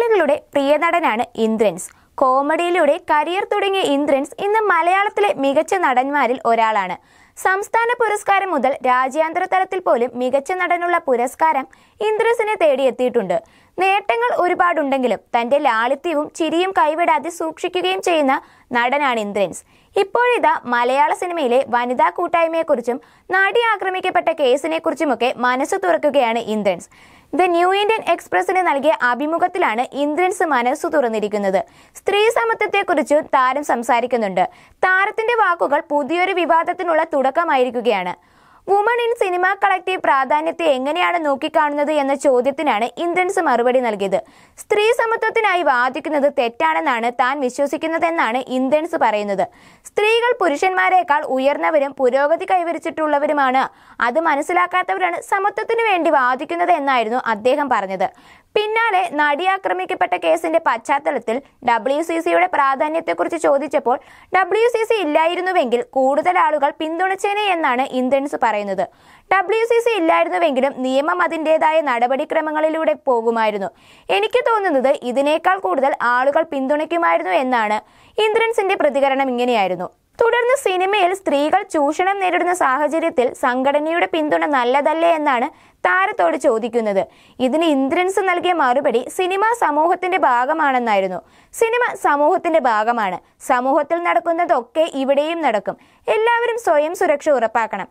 മലയാളികളുടെ പ്രിയനടനാണ് ഇന്ദ്രൻസ് കോമഡിയിലൂടെ കരിയർ തുടങ്ങിയ ഇന്ദ്രൻസ് ഇന്ന് മലയാളത്തിലെ മികച്ച നടന്മാരിൽ ഒരാളാണ് സംസ്ഥാന പുരസ്കാരം മുതൽ രാജ്യാന്തര തലത്തിൽ പോലും മികച്ച നടനുള്ള പുരസ്കാരം ഇന്ദ്രസിനെ തേടിയെത്തിയിട്ടുണ്ട് നേട്ടങ്ങൾ ഒരുപാടുണ്ടെങ്കിലും തന്റെ ലാളിത്യവും ചിരിയും കൈവിടാതെ സൂക്ഷിക്കുകയും ചെയ്യുന്ന നടനാണ് ഇന്ദ്രൻസ് ഇപ്പോഴിതാ മലയാള സിനിമയിലെ വനിതാ കൂട്ടായ്മയെക്കുറിച്ചും നടി ആക്രമിക്കപ്പെട്ട കേസിനെക്കുറിച്ചുമൊക്കെ മനസ്സ് തുറക്കുകയാണ് ഇന്ദ്രൻസ് ദ ന്യൂ ഇന്ത്യൻ എക്സ്പ്രസിന് നൽകിയ അഭിമുഖത്തിലാണ് ഇന്ദ്രൻസ് മനസ്സു തുറന്നിരിക്കുന്നത് സ്ത്രീ സമത്വത്തെക്കുറിച്ച് താരം സംസാരിക്കുന്നുണ്ട് താരത്തിന്റെ വാക്കുകൾ പുതിയൊരു വിവാദത്തിനുള്ള തുടക്കമായിരിക്കുകയാണ് വുമൺ ഇൻ സിനിമ കളക്റ്റീവ് പ്രാധാന്യത്തെ എങ്ങനെയാണ് നോക്കിക്കാണുന്നത് എന്ന ചോദ്യത്തിനാണ് ഇന്ദ്രൻസ് മറുപടി നൽകിയത് സ്ത്രീ സമത്വത്തിനായി വാദിക്കുന്നത് തെറ്റാണെന്നാണ് താൻ വിശ്വസിക്കുന്നതെന്നാണ് ഇന്ദ്രൻസ് പറയുന്നത് സ്ത്രീകൾ പുരുഷന്മാരെക്കാൾ ഉയർന്നവരും പുരോഗതി കൈവരിച്ചിട്ടുള്ളവരുമാണ് അത് മനസ്സിലാക്കാത്തവരാണ് സമത്വത്തിനു വേണ്ടി വാദിക്കുന്നത് എന്നായിരുന്നു അദ്ദേഹം പറഞ്ഞത് പിന്നാലെ നടി ആക്രമിക്കപ്പെട്ട കേസിന്റെ പശ്ചാത്തലത്തിൽ ഡബ്ല്യു സി സിയുടെ പ്രാധാന്യത്തെക്കുറിച്ച് ചോദിച്ചപ്പോൾ ഡബ്ല്യു സി സി ഇല്ലായിരുന്നുവെങ്കിൽ കൂടുതൽ ആളുകൾ പിന്തുണച്ചേനെ എന്നാണ് ഇന്ദ്രൻസ് പറയുന്നത് പറയുന്നത് ഡബ്ല്യു സി സി ഇല്ലായിരുന്നുവെങ്കിലും നിയമം അതിൻ്റെതായ നടപടിക്രമങ്ങളിലൂടെ പോകുമായിരുന്നു എനിക്ക് തോന്നുന്നത് ഇതിനേക്കാൾ കൂടുതൽ ആളുകൾ പിന്തുണയ്ക്കുമായിരുന്നു എന്നാണ് ഇന്ദ്രൻസിന്റെ പ്രതികരണം ഇങ്ങനെയായിരുന്നു തുടർന്ന് സിനിമയിൽ സ്ത്രീകൾ ചൂഷണം നേരിടുന്ന സാഹചര്യത്തിൽ സംഘടനയുടെ പിന്തുണ നല്ലതല്ലേ എന്നാണ് താരത്തോട് ചോദിക്കുന്നത് ഇതിന് ഇന്ദ്രൻസ് നൽകിയ മറുപടി സിനിമ സമൂഹത്തിന്റെ ഭാഗമാണെന്നായിരുന്നു സിനിമ സമൂഹത്തിന്റെ ഭാഗമാണ് സമൂഹത്തിൽ നടക്കുന്നതൊക്കെ ഇവിടെയും നടക്കും എല്ലാവരും സ്വയം സുരക്ഷ ഉറപ്പാക്കണം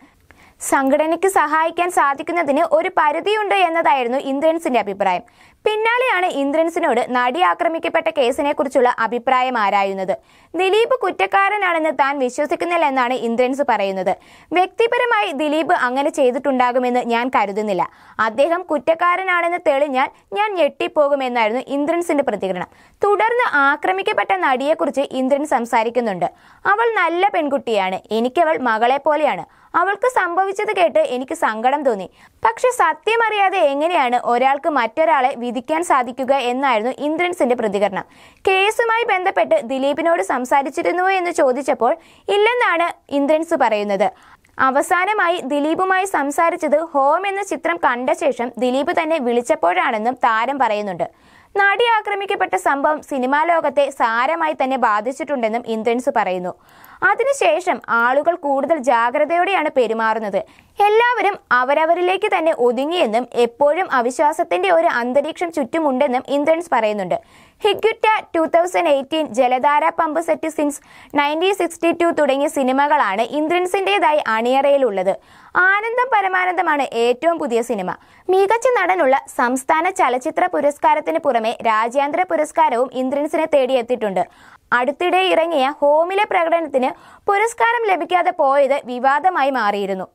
സംഘടനയ്ക്ക് സഹായിക്കാൻ സാധിക്കുന്നതിന് ഒരു പരിധിയുണ്ട് എന്നതായിരുന്നു ഇന്ദ്രൻസിന്റെ അഭിപ്രായം പിന്നാലെയാണ് ഇന്ദ്രൻസിനോട് നടി ആക്രമിക്കപ്പെട്ട കേസിനെ കുറിച്ചുള്ള അഭിപ്രായം ആരായുന്നത് ദിലീപ് കുറ്റക്കാരനാണെന്ന് താൻ വിശ്വസിക്കുന്നില്ല എന്നാണ് ഇന്ദ്രൻസ് പറയുന്നത് വ്യക്തിപരമായി ദിലീപ് അങ്ങനെ ചെയ്തിട്ടുണ്ടാകുമെന്ന് ഞാൻ കരുതുന്നില്ല അദ്ദേഹം കുറ്റക്കാരനാണെന്ന് തെളിഞ്ഞാൽ ഞാൻ ഞെട്ടിപ്പോകുമെന്നായിരുന്നു ഇന്ദ്രൻസിന്റെ പ്രതികരണം തുടർന്ന് ആക്രമിക്കപ്പെട്ട നടിയെക്കുറിച്ച് ഇന്ദ്രൻ സംസാരിക്കുന്നുണ്ട് അവൾ നല്ല പെൺകുട്ടിയാണ് എനിക്കവൾ മകളെ പോലെയാണ് അവൾക്ക് സംഭവിച്ച സംഭവിച്ചത് കേട്ട് എനിക്ക് സങ്കടം തോന്നി പക്ഷെ സത്യമറിയാതെ എങ്ങനെയാണ് ഒരാൾക്ക് മറ്റൊരാളെ വിധിക്കാൻ സാധിക്കുക എന്നായിരുന്നു ഇന്ദ്രൻസിന്റെ പ്രതികരണം കേസുമായി ബന്ധപ്പെട്ട് ദിലീപിനോട് സംസാരിച്ചിരുന്നുവോ എന്ന് ചോദിച്ചപ്പോൾ ഇല്ലെന്നാണ് ഇന്ദ്രൻസ് പറയുന്നത് അവസാനമായി ദിലീപുമായി സംസാരിച്ചത് ഹോം എന്ന ചിത്രം കണ്ട ശേഷം ദിലീപ് തന്നെ വിളിച്ചപ്പോഴാണെന്നും താരം പറയുന്നുണ്ട് നടി ആക്രമിക്കപ്പെട്ട സംഭവം സിനിമാ ലോകത്തെ സാരമായി തന്നെ ബാധിച്ചിട്ടുണ്ടെന്നും ഇന്ദ്രൻസ് പറയുന്നു അതിനുശേഷം ആളുകൾ കൂടുതൽ ജാഗ്രതയോടെയാണ് പെരുമാറുന്നത് എല്ലാവരും അവരവരിലേക്ക് തന്നെ ഒതുങ്ങിയെന്നും എപ്പോഴും അവിശ്വാസത്തിന്റെ ഒരു അന്തരീക്ഷം ചുറ്റുമുണ്ടെന്നും ഇന്ദ്രൻസ് പറയുന്നുണ്ട് Higuita two thousand eighteen Jaladhara pump set since nineteen sixty two തുടങ്ങിയ സിനിമകളാണ് ഇന്ദ്രൻസിൻ്റെതായി അണിയറയിലുള്ളത് ആനന്ദം പരമാനന്ദമാണ് ഏറ്റവും പുതിയ സിനിമ മികച്ച നടനുള്ള സംസ്ഥാന ചലച്ചിത്ര പുരസ്കാരത്തിന് പുറമെ രാജ്യാന്തര പുരസ്കാരവും ഇന്ദ്രൻസിനെ തേടിയെത്തിയിട്ടുണ്ട് അടുത്തിടെ ഇറങ്ങിയ ഹോമിലെ പ്രകടനത്തിന് പുരസ്കാരം ലഭിക്കാതെ പോയത് വിവാദമായി മാറിയിരുന്നു